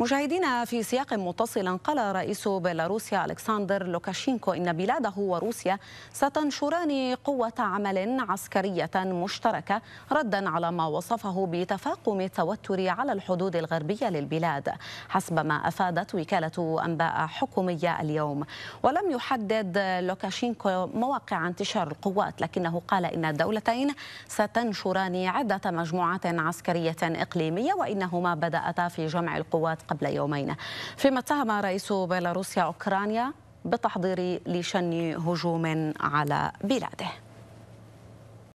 مشاهدينا في سياق متصل قال رئيس بيلاروسيا ألكسندر لوكاشينكو إن بلاده وروسيا ستنشران قوة عمل عسكرية مشتركة ردا على ما وصفه بتفاقم التوتر على الحدود الغربية للبلاد حسب ما أفادت وكالة أنباء حكومية اليوم ولم يحدد لوكاشينكو مواقع انتشار القوات لكنه قال إن الدولتين ستنشران عدة مجموعات عسكرية إقليمية وإنهما بدأتا في جمع القوات قبل يومين فيما اتهم رئيس بيلاروسيا أوكرانيا بتحضير لشن هجوم على بلاده